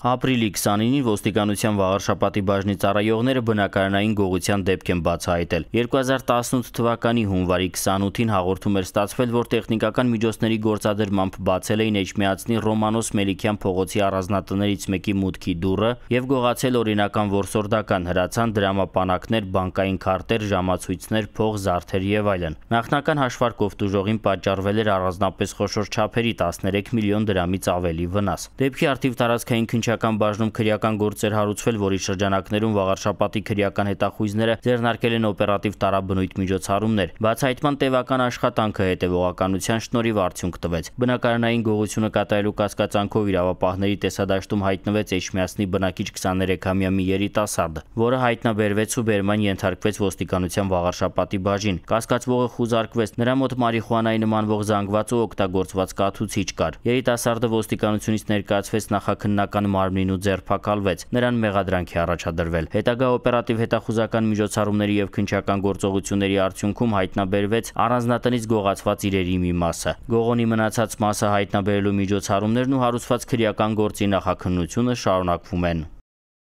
Ապրիլի 29-ին ոստիկանության վաղարշապատի բաժնի ծառայողները բնակարանային գողության դեպք են բացահայտել։ 2018 թվականի հունվարի 28-ին հաղորդում էր ստացվել, որ տեխնիկական միջոցների գործադրմամբ բացել էին Էջմիածնի Ռոմանոս Մելիքյան փողոցի առանձնատներից մեկի մուտքի դուռը եւ գողացել օրինական որսորդական հրացան, դրամապանակներ, բանկային քարտեր, ժամացույցներ, փող, զարդեր եւ այլն։ Նախնական հաշվարկով դժողին պատճառվել էր առանձնապես խոշոր չափերի 13 միլիոն դրամից ավելի վնաս։ Դեպքի արդիվ տարածքային քնչ վարչական բաժնում քրեական գործեր հարուցվել, որի շրջանակներում վաղարշապատի քրեական հետախույզները ձեռնարկել են օպերատիվ տարաբնույթ միջոցառումներ։ Բացահայտման տևական աշխատանքը հետևողականության շնորհիվ արդյունք տվեց։ Բնակարանային գողությունը կատարելու կասկածանքով իրավապահների տեսադաշտում հայտնվեց Էջմիածնի բնակիչ 23-ամյա մի երիտասարդ, որը հայտնաբերվեց ու բերման ենթարկվեց ոստիկանության վաղարշապատի բաժին։ Կասկածվողը խուզարկվեց, նրա մոտ մարիխուանայի նմանվող զանգված ու օգտագործված կաթուցիչ կար։ Երիտասարդը ոստիկանությունից ներկայացվեց նախաքննական մարմնին ու ձերբակալվեց։ Նրան մեղադրանքի առաջադրվել։ Հետագա օպերատիվ հետախուզական միջոցառումների եւ քնչական գործողությունների արդյունքում հայտնաբերվեց առանձնատնից գողացված իրերի մի մասը։ Գողոնի մնացած մասը հայտնաբերելու միջոցառումներն ու հարուցված քրեական գործի նախաքննությունը շարունակվում են։